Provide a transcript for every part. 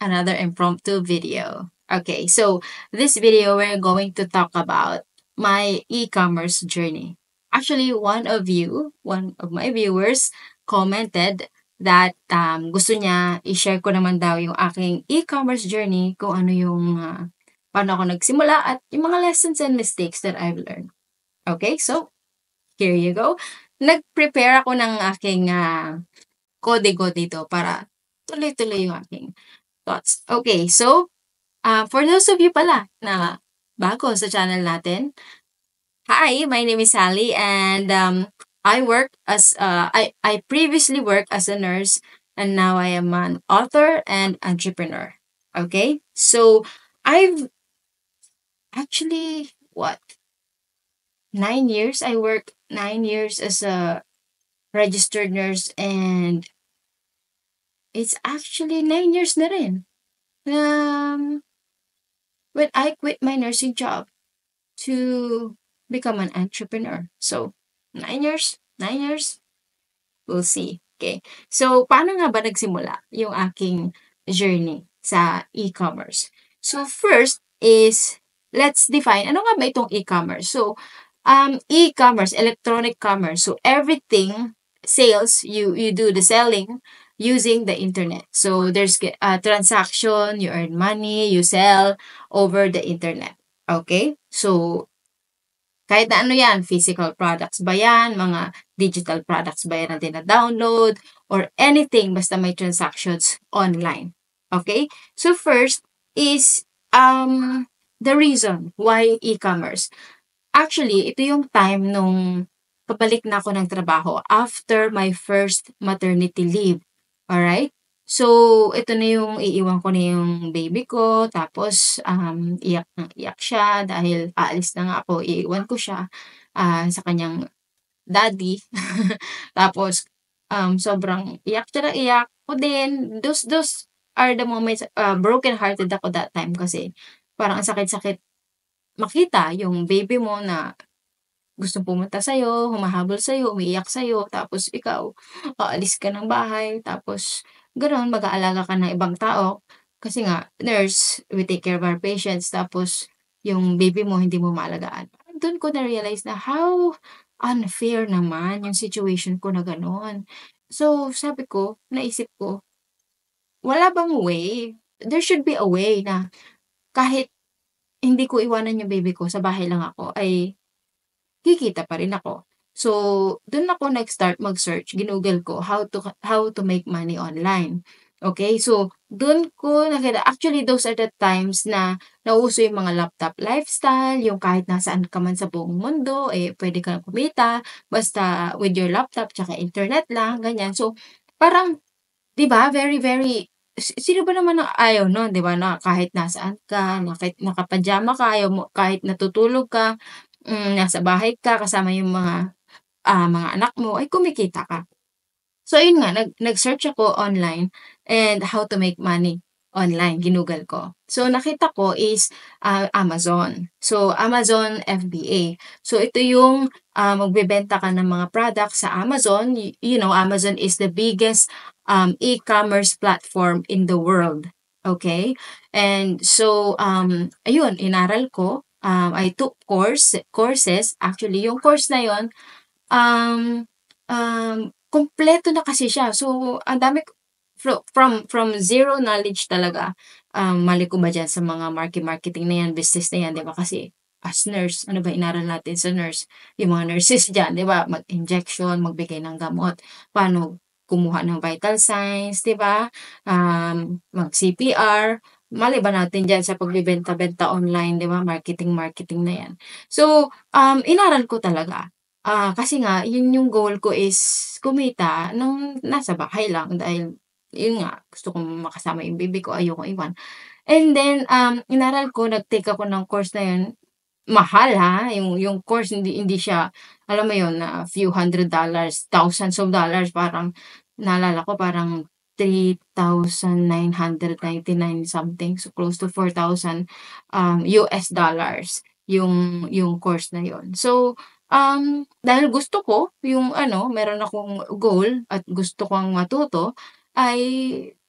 another impromptu video. Okay, so this video we're going to talk about my e-commerce journey. Actually, one of you, one of my viewers commented that um, gusto niya i-share ko naman daw yung aking e-commerce journey kung ano yung uh, paano ako nagsimula at yung mga lessons and mistakes that I've learned. Okay, so here you go. Nag-prepare ako ng aking uh, ah, kode dito para tuloy-tuloy yung aking thoughts. Okay, so uh, for those of you pala na bago sa channel natin, hi, my name is Sally and um, I work as, uh, I, I previously worked as a nurse and now I am an author and entrepreneur. Okay, so I've actually, what, nine years? I worked nine years as a registered nurse and it's actually nine years na rin. Um, when I quit my nursing job to become an entrepreneur. So, nine years, nine years, we'll see. Okay. So, paano nga ba nagsimula yung aking journey sa e-commerce? So, first is, let's define, ano nga ba itong e-commerce? So, um, e-commerce, electronic commerce. So, everything, sales, you, you do the selling, using the internet. So there's a uh, transaction, you earn money, you sell over the internet. Okay? So kahit na ano yan, physical products ba yan, mga digital products ba yan na dina-download, or anything basta may transactions online. Okay? So first is um, the reason why e-commerce. Actually, ito yung time nung pabalik na ako ng trabaho after my first maternity leave. Alright? So, ito na yung iiwan ko na yung baby ko. Tapos, um, iyak na iyak siya dahil aalis na nga ako. Iiwan ko siya uh, sa kanyang daddy. Tapos, um, sobrang iyak siya na iyak ko din. Those, those are the moments, uh, broken-hearted ako that time kasi parang ang sakit-sakit makita yung baby mo na gusto pumunta sa'yo, humahabol sa'yo, umiiyak sa'yo, tapos ikaw, paalis ka ng bahay, tapos ganoon, mag-aalaga ka ng ibang tao. Kasi nga, nurse, we take care of our patients, tapos yung baby mo hindi mo maalagaan. Doon ko na-realize na how unfair naman yung situation ko na ganoon. So, sabi ko, naisip ko, wala bang way? There should be a way na kahit hindi ko iwanan yung baby ko, sa bahay lang ako, ay kikita pa rin ako. So, doon ako next start mag-search. Ginugol ko how to how to make money online. Okay? So, doon ko nakita. Actually, those are the times na nauso yung mga laptop lifestyle, yung kahit nasaan ka man sa buong mundo, eh, pwede ka kumita, basta with your laptop, tsaka internet lang, ganyan. So, parang, di ba, very, very, sino ba naman ang ayaw no? di ba, na kahit nasaan ka, nakit, nakapajama ka, ayaw mo, kahit natutulog ka, hmm, nasa bahay ka kasama yung mga uh, mga anak mo, ay kumikita ka. So, ayun nga, nag, nag-search ako online and how to make money online, ginugal ko. So, nakita ko is uh, Amazon. So, Amazon FBA. So, ito yung uh, magbebenta ka ng mga products sa Amazon. You, you know, Amazon is the biggest um, e-commerce platform in the world. Okay? And so, um, ayun, inaral ko um, I took course, courses. Actually, yung course na yon um, um, kompleto na kasi siya. So, ang dami, from, from zero knowledge talaga, um, mali ko ba dyan sa mga market marketing na yan, business na yan, di ba? Kasi, as nurse, ano ba inaral natin sa nurse? Yung mga nurses dyan, di ba? Mag-injection, magbigay ng gamot, paano kumuha ng vital signs, di ba? Um, mag-CPR, malay ba natin dyan sa pagbibenta-benta online, di ba? Marketing, marketing na yan. So, um, inaral ko talaga. Uh, kasi nga, yun yung goal ko is kumita nung nasa bahay lang dahil yun nga, gusto kong makasama yung baby ko, ayoko iwan. And then, um, inaral ko, nag-take ako ng course na yun. Mahal ha, yung, yung course, hindi, hindi siya, alam mo yun, na uh, few hundred dollars, thousands of dollars, parang, naalala ko, parang $3,999 something, so close to 4,000 um, US dollars yung yung course na yon. So, um, dahil gusto ko yung ano, meron akong goal at gusto kong matuto, ay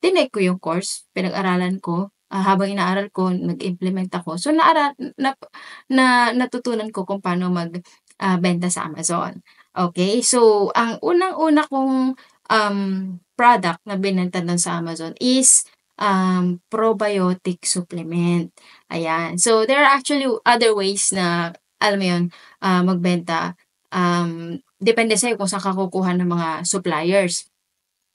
tinake ko yung course, pinag-aralan ko, uh, habang inaaral ko, nag-implement ako. So, naaral, na, na, natutunan ko kung paano mag uh, benta sa Amazon. Okay, so ang unang-una kong um, product na binenta doon sa Amazon is um, probiotic supplement. Ayan. So, there are actually other ways na, alam mo yun, uh, magbenta. Um, depende sa'yo kung saan ka ng mga suppliers.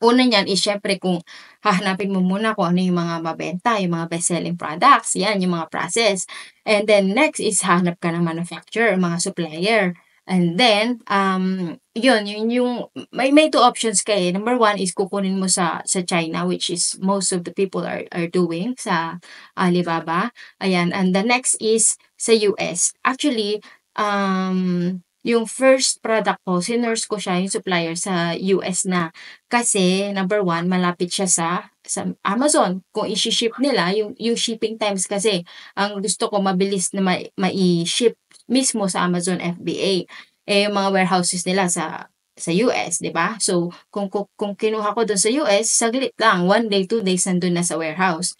Una niyan is syempre kung hahanapin mo muna kung ano yung mga mabenta, yung mga best-selling products, yan, yung mga process. And then next is hanap ka ng manufacturer, mga supplier. And then, um, yun, yun yung, may, may two options kayo. Number one is kukunin mo sa, sa China, which is most of the people are, are doing sa Alibaba. Ayan. And the next is sa US. Actually, um, yung first product ko, sinurse ko siya, yung supplier sa US na. Kasi, number one, malapit siya sa, sa Amazon. Kung i-ship nila, yung, yung shipping times kasi, ang gusto ko mabilis na ma- ma-ship mismo sa Amazon FBA. Eh, yung mga warehouses nila sa sa US, 'di ba? So, kung, kung kung kinuha ko doon sa US, saglit lang, one day, two days nandoon na sa warehouse.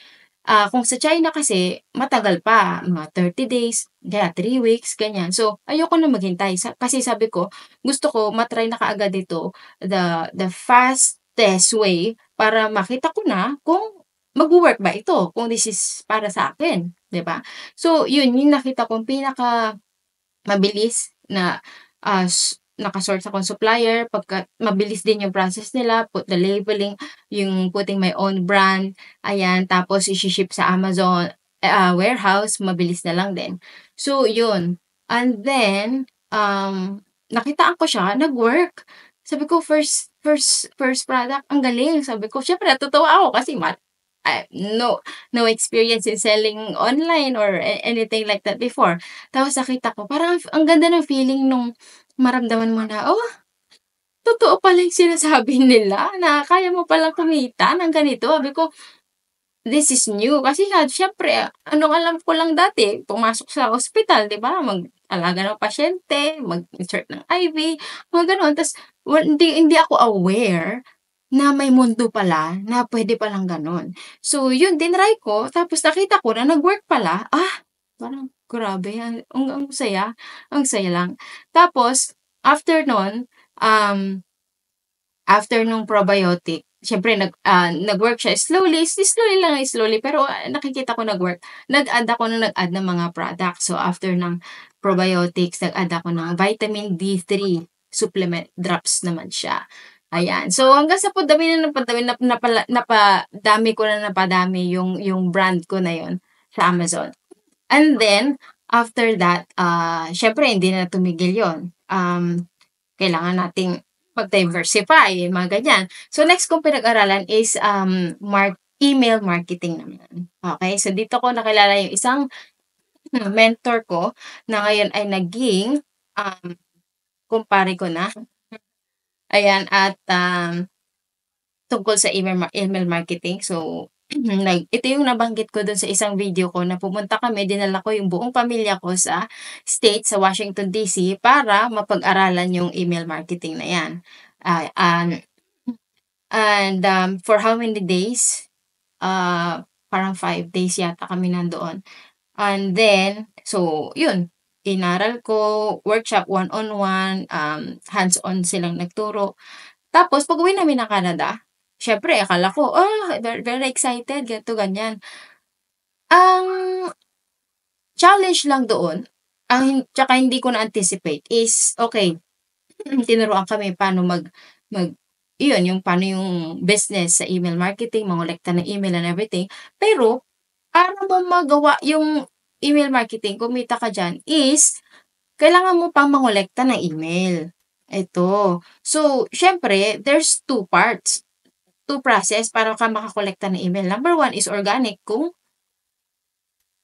Uh, kung sa China kasi, matagal pa, mga 30 days, kaya 3 weeks, ganyan. So, ayoko na maghintay. Sa, kasi sabi ko, gusto ko matry na kaagad ito, the, the fastest way para makita ko na kung mag-work ba ito, kung this is para sa akin. ba diba? So, yun, yung nakita kong pinaka mabilis na uh, naka-source akong supplier, pagka mabilis din yung process nila, put the labeling, yung putting my own brand, ayan, tapos isi-ship sa Amazon uh, warehouse, mabilis na lang din. So, yun. And then, um, nakita ko siya, nag-work. Sabi ko, first, first, first product, ang galing. Sabi ko, syempre, natutuwa ako kasi mat, I, no no experience in selling online or anything like that before. Tapos nakita ko, parang ang ganda ng feeling nung maramdaman mo na, oh, totoo pala yung sinasabi nila na kaya mo pala kumita ng ganito. Sabi ko, this is new. Kasi ha, syempre, anong alam ko lang dati, pumasok sa ospital, di ba? Mag-alaga ng pasyente, mag-insert ng IV, mga ganun. Tapos, well, hindi, hindi ako aware na may mundo pala, na pwede palang ganun. So, yun, tinry ko, tapos nakita ko na nag-work pala. Ah, parang Grabe, ang, ang, ang saya. Ang saya lang. Tapos, after nun, um, after nung probiotic, syempre nag uh, nag-work siya slowly, slowly lang, slowly pero uh, nakikita ko nag-work. Nag-add ako nung nag-add ng mga products. So after ng probiotics, nag-add ako ng vitamin D3 supplement drops naman siya. Ayan. So hanggang sa po dami na napadami na napala, napadami ko na napadami yung yung brand ko na yon sa Amazon. And then, after that, uh, syempre, hindi na tumigil yon um, Kailangan nating pag diversify mga ganyan. So, next kong pinag-aralan is um, mark email marketing naman. Okay? So, dito ko nakilala yung isang mentor ko na ngayon ay naging um, kumpare ko na. Ayan, at um, tungkol sa email, email marketing. So, Mm-hmm. like ito yung nabanggit ko dun sa isang video ko na pumunta kami, dinala ko yung buong pamilya ko sa state, sa Washington DC para mapag-aralan yung email marketing na yan. Ah, um, and um, for how many days? Uh, parang five days yata kami nandoon. And then, so yun, inaral ko, workshop one-on-one, um, hands-on silang nagturo. Tapos, pag uwi namin na Canada, syempre, akala ko, oh, very, very excited, ganito, ganyan. Ang challenge lang doon, ang tsaka hindi ko na-anticipate is, okay, tinuruan kami paano mag, mag, yun, yung paano yung business sa email marketing, mangolekta ng email and everything. Pero, para mo magawa yung email marketing, kumita ka dyan, is, kailangan mo pang mangolekta ng email. Ito. So, syempre, there's two parts two process para ka makakolekta ng email. Number one is organic. Kung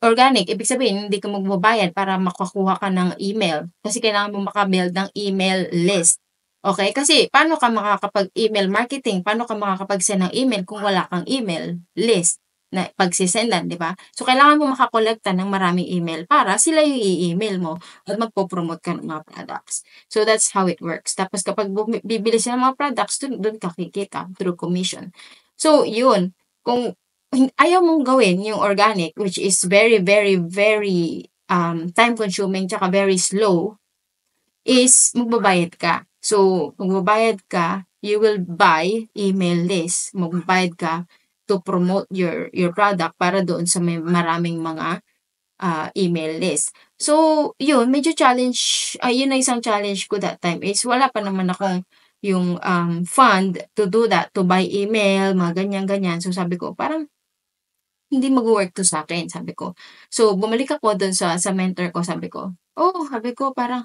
organic, ibig sabihin, hindi ka magbabayad para makakuha ka ng email. Kasi kailangan mo makabuild ng email list. Okay? Kasi paano ka makakapag-email marketing? Paano ka makakapag-send ng email kung wala kang email list? na pagsisendan, di ba? So, kailangan mo makakolekta ng maraming email para sila yung i-email mo at magpo-promote ka ng mga products. So, that's how it works. Tapos, kapag bibili sila ng mga products, dun, dun ka kikita through commission. So, yun. Kung ayaw mong gawin yung organic, which is very, very, very um, time-consuming tsaka very slow, is magbabayad ka. So, magbabayad ka, you will buy email list. Magbabayad ka to promote your your product para doon sa may maraming mga uh, email list. So, yun, medyo challenge, uh, yun na isang challenge ko that time is wala pa naman akong yung um, fund to do that, to buy email, mga ganyan-ganyan. So, sabi ko, parang hindi mag-work to sa akin, sabi ko. So, bumalik ako doon sa, sa mentor ko, sabi ko, oh, sabi ko, parang,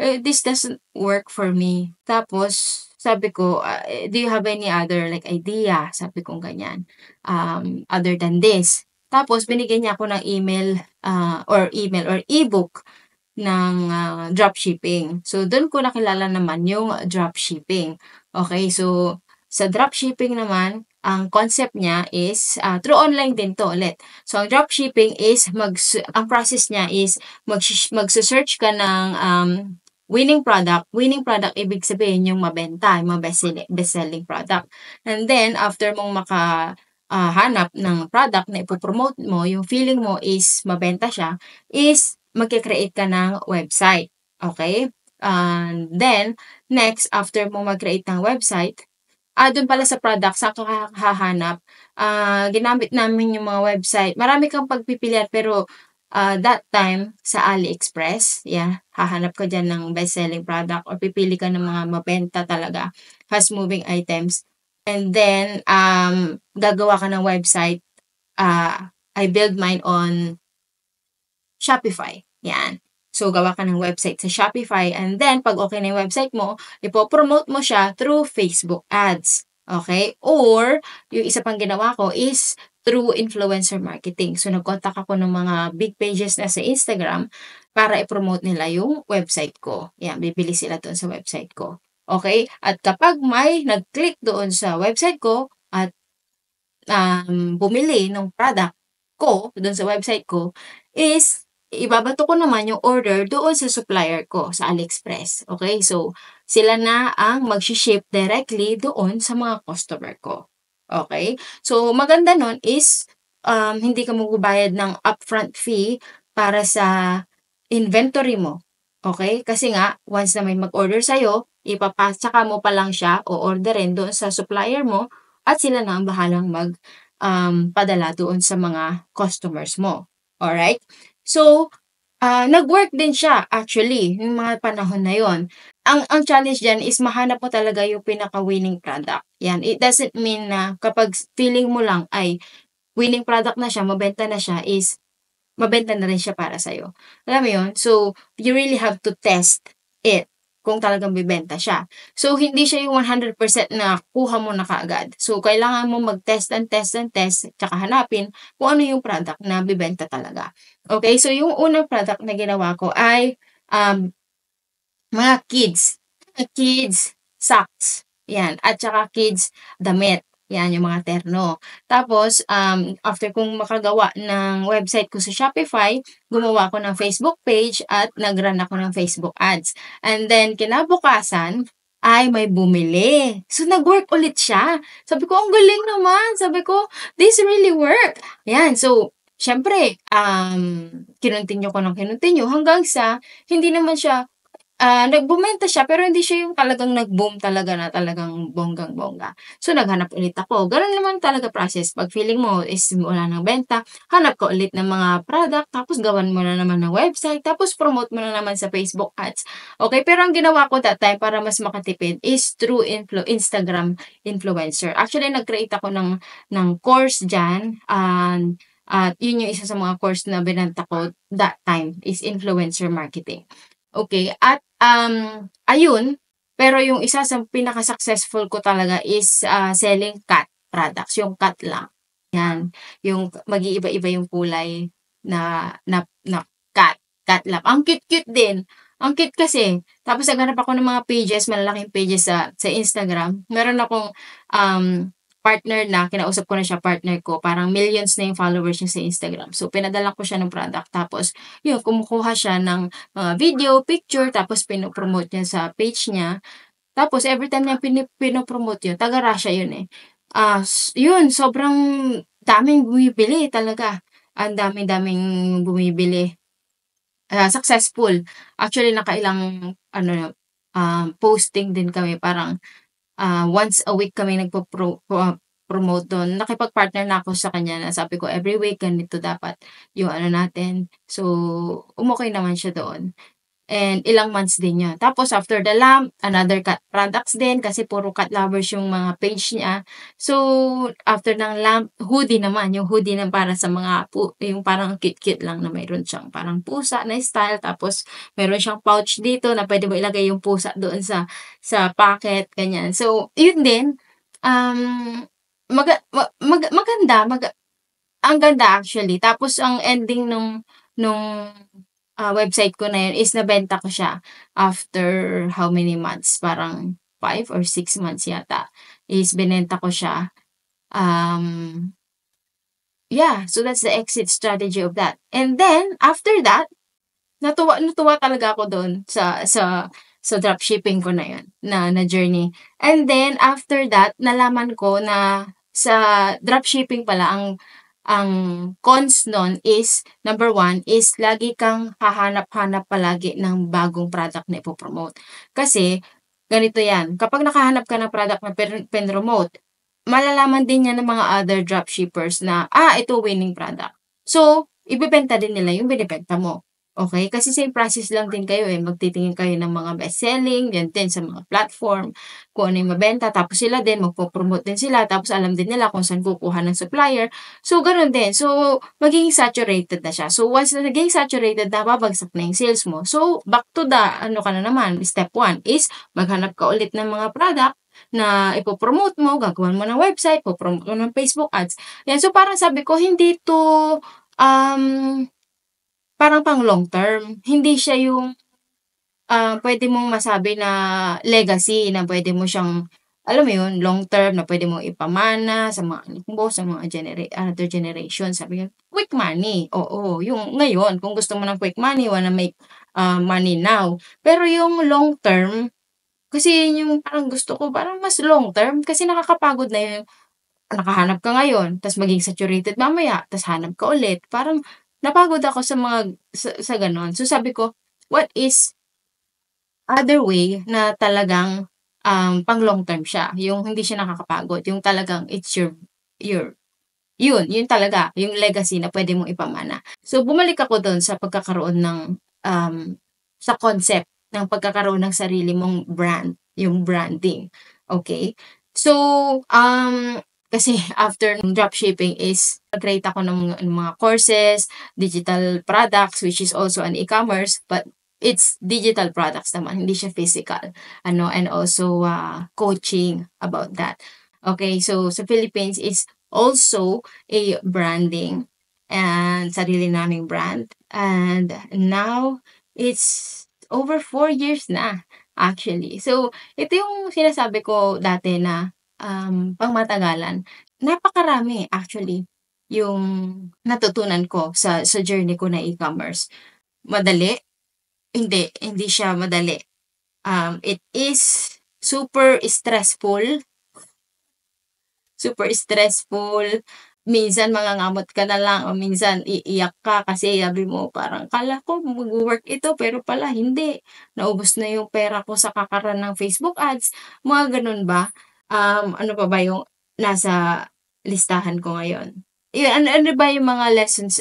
eh, this doesn't work for me. Tapos, sabi ko, uh, do you have any other like idea? Sabi ko ganyan. Um, other than this. Tapos binigyan niya ako ng email uh, or email or ebook ng uh, dropshipping. So doon ko nakilala naman yung dropshipping. Okay, so sa dropshipping naman, ang concept niya is uh, through online din to ulit. So ang dropshipping is mag ang process niya is mag magse-search ka ng um, winning product, winning product ibig sabihin yung mabenta, yung best-selling product. And then, after mong maka uh, hanap ng product na ipopromote mo, yung feeling mo is mabenta siya, is magkikreate ka ng website. Okay? And then, next, after mo mag-create ng website, ah, dun pala sa product, sa ka hahanap, ah, ginamit namin yung mga website. Marami kang pagpipilian, pero uh, that time sa AliExpress, yeah, hahanap ka dyan ng best-selling product or pipili ka ng mga mabenta talaga, fast-moving items. And then, um, gagawa ka ng website. Uh, I build mine on Shopify. Yan. So, gawa ka ng website sa Shopify. And then, pag okay na yung website mo, ipopromote mo siya through Facebook ads. Okay? Or, yung isa pang ginawa ko is through influencer marketing. So, nag-contact ako ng mga big pages na sa Instagram para i-promote nila yung website ko. Yan, bibili sila doon sa website ko. Okay? At kapag may nag-click doon sa website ko at um, bumili ng product ko doon sa website ko is ibabato ko naman yung order doon sa supplier ko sa AliExpress. Okay? So, sila na ang mag-ship directly doon sa mga customer ko. Okay? So, maganda nun is um, hindi ka magbabayad ng upfront fee para sa inventory mo. Okay? Kasi nga, once na may mag-order sa'yo, ipapasaka mo pa lang siya o orderin doon sa supplier mo at sila na ang bahalang mag um, padala doon sa mga customers mo. Alright? So, uh, nag-work din siya actually yung mga panahon na yon ang ang challenge diyan is mahanap mo talaga yung pinaka-winning product. Yan, it doesn't mean na kapag feeling mo lang ay winning product na siya, mabenta na siya is mabenta na rin siya para sa iyo. Alam mo 'yon? So, you really have to test it kung talagang bibenta siya. So, hindi siya yung 100% na kuha mo na kaagad. So, kailangan mo mag-test and test and test, tsaka hanapin kung ano yung product na bibenta talaga. Okay? So, yung unang product na ginawa ko ay um, mga kids, kids socks, yan. At saka kids damit, yan yung mga terno. Tapos, um, after kong makagawa ng website ko sa Shopify, gumawa ko ng Facebook page at nagran ako ng Facebook ads. And then, kinabukasan, ay may bumili. So, nag-work ulit siya. Sabi ko, ang galing naman. Sabi ko, this really work. Yan, so, syempre, um, kinontinue ko ng kinontinue hanggang sa hindi naman siya ah, nagbumenta siya pero hindi siya yung talagang nag-boom talaga na talagang bonggang-bongga. So naghanap ulit ako. Ganun naman talaga process. Pag feeling mo is wala nang benta, hanap ko ulit ng mga product, tapos gawan mo na naman ng website, tapos promote mo na naman sa Facebook ads. Okay, pero ang ginawa ko that time para mas makatipid is through influ Instagram influencer. Actually, nag-create ako ng, ng course dyan. And, at yun yung isa sa mga course na binanta ko that time is influencer marketing. Okay, at um, ayun, pero yung isa sa pinaka-successful ko talaga is uh, selling cat products, yung cat lang. Yan, yung mag-iiba-iba yung kulay na, na, na cat, cat lab. Ang cute-cute din. Ang cute kasi. Tapos naghanap ako ng mga pages, malalaking pages sa, sa Instagram. Meron akong um, partner na, kinausap ko na siya, partner ko, parang millions na yung followers niya sa Instagram. So, pinadala ko siya ng product. Tapos, yun, kumukuha siya ng mga ah, video, picture, tapos pinopromote niya sa page niya. Tapos, every time niya pin pinopromote yun, taga-Russia yun eh. Uh, yun, sobrang daming bumibili talaga. Ang daming-daming bumibili. Uh, successful. Actually, nakailang, ano, um, uh, posting din kami. Parang, uh, once a week kami nagpo ah, promote doon. Nakipag-partner na ako sa kanya. Sabi ko, every week, ganito dapat yung ano natin. So, umukay naman siya doon. And ilang months din niya. Tapos after the lamp, another cat products din kasi puro cat lovers yung mga page niya. So after ng lamp, hoodie naman. Yung hoodie na para sa mga, pu- yung parang cute-cute lang na mayroon siyang parang pusa na style. Tapos meron siyang pouch dito na pwede mo ilagay yung pusa doon sa, sa packet, ganyan. So yun din, um, mag, mag, maganda, mag, ang ganda actually. Tapos ang ending nung nung ah, website ko na yun is nabenta ko siya after how many months? Parang 5 or 6 months yata. Is binenta ko siya. Um, yeah, so that's the exit strategy of that. And then, after that, natuwa, natuwa talaga ako doon sa, sa, sa dropshipping ko na yun, na, na journey. And then, after that, nalaman ko na sa dropshipping pala, ang ang cons nun is, number one, is lagi kang hahanap-hanap palagi ng bagong product na ipopromote. Kasi, ganito yan, kapag nakahanap ka ng product na pin-promote, malalaman din yan ng mga other dropshippers na, ah, ito winning product. So, ibibenta din nila yung binibenta mo. Okay? Kasi same process lang din kayo eh. Magtitingin kayo ng mga best-selling, yan din sa mga platform, kung ano yung mabenta. Tapos sila din, magpo-promote din sila. Tapos alam din nila kung saan kukuha ng supplier. So, ganun din. So, magiging saturated na siya. So, once na naging saturated na, babagsak na yung sales mo. So, back to the, ano ka na naman, step one is maghanap ka ulit ng mga product na ipopromote mo, gagawin mo ng website, popromote mo ng Facebook ads. Yan, so parang sabi ko, hindi to um, parang pang long term. Hindi siya yung uh, pwede mong masabi na legacy na pwede mo siyang alam mo yun, long term na pwede mong ipamana sa mga anak mo, sa mga genera- another generation. Sabi ko, quick money. Oo, yung ngayon, kung gusto mo ng quick money, wanna make uh, money now. Pero yung long term, kasi yun yung parang gusto ko, parang mas long term, kasi nakakapagod na yun. Nakahanap ka ngayon, tas maging saturated mamaya, tas hanap ka ulit. Parang napagod ako sa mga, sa, sa ganon. So sabi ko, what is other way na talagang um, pang long term siya. Yung hindi siya nakakapagod. Yung talagang it's your, your, yun, yun talaga, yung legacy na pwede mong ipamana. So, bumalik ako doon sa pagkakaroon ng, um, sa concept ng pagkakaroon ng sarili mong brand, yung branding. Okay? So, um, kasi after ng dropshipping is nag-create ako ng, ng mga courses, digital products, which is also an e-commerce, but it's digital products naman, hindi siya physical. Ano, and also uh, coaching about that. Okay, so sa Philippines is also a branding and sarili naming brand. And now, it's over four years na actually. So, ito yung sinasabi ko dati na um, pangmatagalan. Napakarami actually yung natutunan ko sa sa journey ko na e-commerce. Madali? Hindi, hindi siya madali. Um, it is super stressful. Super stressful. Minsan mangangamot ka na lang o minsan iiyak ka kasi sabi mo parang kala ko mag-work ito pero pala hindi. Naubos na yung pera ko sa kakaran ng Facebook ads. Mga ganun ba? Um, ano pa ba yung nasa listahan ko ngayon? Yun, ano, ano ba yung mga lessons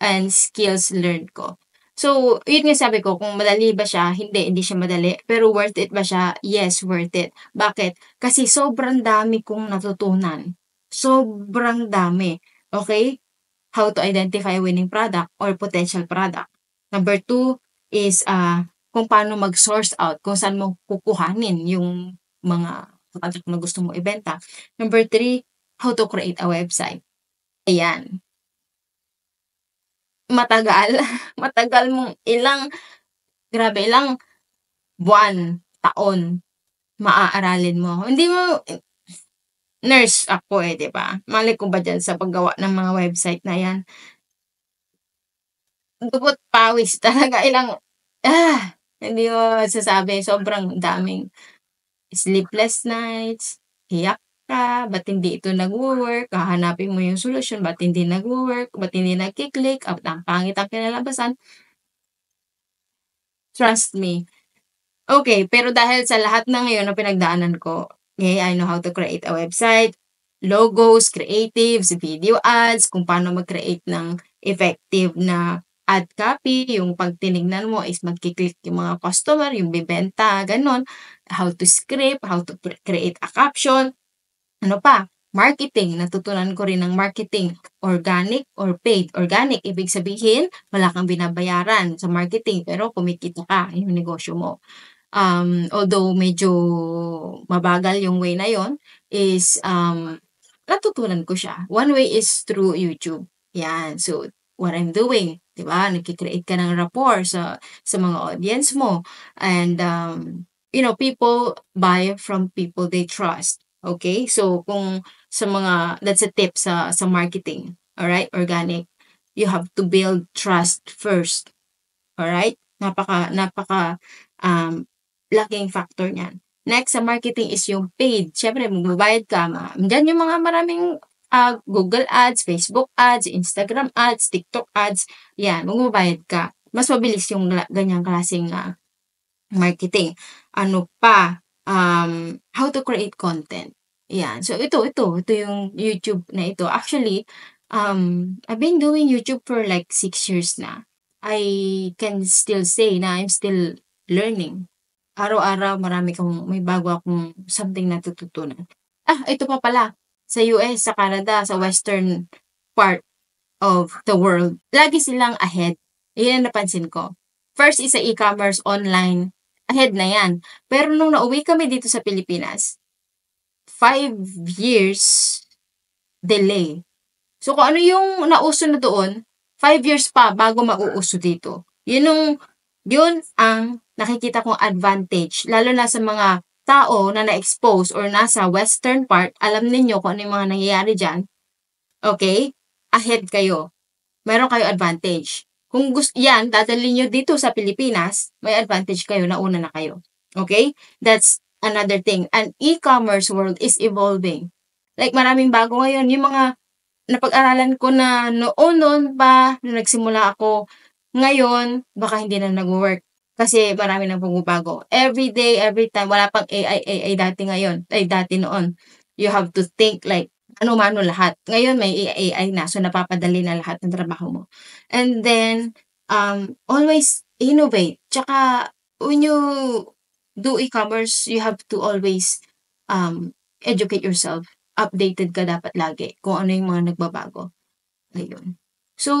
and skills learned ko? So, yun nga sabi ko, kung madali ba siya, hindi, hindi siya madali. Pero worth it ba siya? Yes, worth it. Bakit? Kasi sobrang dami kong natutunan. Sobrang dami. Okay? How to identify winning product or potential product. Number two is uh, kung paano mag-source out, kung saan mo kukuhanin yung mga product ano na gusto mo ibenta. Number three, how to create a website. Ayan. Matagal. Matagal mong ilang, grabe, ilang buwan, taon, maaaralin mo. Hindi mo, nurse ako eh, di ba? Mali ko ba dyan sa paggawa ng mga website na yan? Dubot pawis talaga. Ilang, ah, hindi mo sasabi. Sobrang daming sleepless nights, hiyak ka, ba't hindi ito nag-work, hahanapin mo yung solusyon, ba't hindi nag-work, ba't hindi nagkiklik, at ang pangit ang kinalabasan. Trust me. Okay, pero dahil sa lahat na ngayon na pinagdaanan ko, okay, I know how to create a website, logos, creatives, video ads, kung paano mag-create ng effective na ad copy, yung pag mo is magkiklik yung mga customer, yung bibenta, ganun. How to script, how to create a caption. Ano pa? Marketing. Natutunan ko rin ng marketing. Organic or paid. Organic, ibig sabihin, wala kang binabayaran sa marketing, pero kumikita ka yung negosyo mo. Um, although medyo mabagal yung way na yon is um, natutunan ko siya. One way is through YouTube. Yan. So, what I'm doing, 'di ba? Nagki-create ka ng rapport sa sa mga audience mo and um, you know, people buy from people they trust. Okay? So kung sa mga that's a tip sa sa marketing, all right? Organic, you have to build trust first. All right? Napaka napaka um laking factor niyan. Next, sa marketing is yung paid. Siyempre, magbabayad ka. Ma. Diyan yung mga maraming uh, Google Ads, Facebook Ads, Instagram Ads, TikTok Ads. Yan, magbabayad ka. Mas mabilis yung ganyang klaseng uh, marketing. Ano pa? Um, how to create content. Yan. So, ito, ito. Ito yung YouTube na ito. Actually, um, I've been doing YouTube for like 6 years na. I can still say na I'm still learning. Araw-araw, marami kong, may bago akong something natututunan. Ah, ito pa pala sa US, sa Canada, sa western part of the world, lagi silang ahead. Iyan ang napansin ko. First is sa e-commerce online, ahead na yan. Pero nung nauwi kami dito sa Pilipinas, five years delay. So kung ano yung nauso na doon, five years pa bago mauuso dito. Yun, yung, yun ang nakikita kong advantage, lalo na sa mga tao na na-expose or nasa western part, alam ninyo kung ano yung mga nangyayari dyan, okay, ahead kayo. Meron kayo advantage. Kung gusto, yan, dadalhin nyo dito sa Pilipinas, may advantage kayo, nauna na kayo. Okay? That's another thing. An e-commerce world is evolving. Like, maraming bago ngayon. Yung mga napag-aralan ko na noon-noon pa, nung nagsimula ako, ngayon, baka hindi na nag-work. Kasi marami nang pumubago. Every day, every time, wala pang AI, AI dati ngayon, ay dati noon. You have to think like, ano-mano lahat. Ngayon may AI na, so napapadali na lahat ng trabaho mo. And then, um, always innovate. Tsaka, when you do e-commerce, you have to always um, educate yourself. Updated ka dapat lagi kung ano yung mga nagbabago. Ayun. So,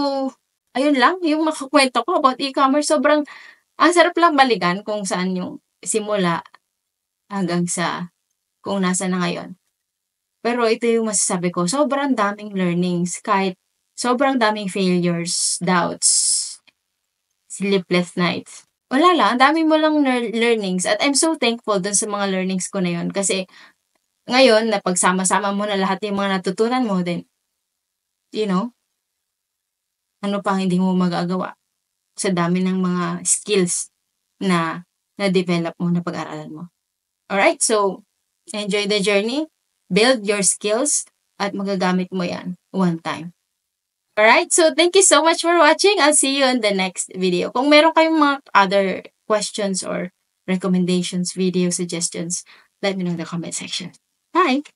ayun lang yung makakwento ko about e-commerce. Sobrang ang sarap lang balikan kung saan yung simula hanggang sa kung nasa na ngayon. Pero ito yung masasabi ko, sobrang daming learnings kahit sobrang daming failures, doubts, sleepless nights. Wala lang, ang dami mo lang learnings at I'm so thankful dun sa mga learnings ko na yun kasi ngayon, na pagsama sama mo na lahat yung mga natutunan mo, then, you know, ano pa hindi mo magagawa? sa dami ng mga skills na na-develop mo, na pag-aralan mo. Alright, so enjoy the journey, build your skills, at magagamit mo yan one time. Alright, so thank you so much for watching. I'll see you in the next video. Kung meron kayong mga other questions or recommendations, video suggestions, let me know in the comment section. Bye!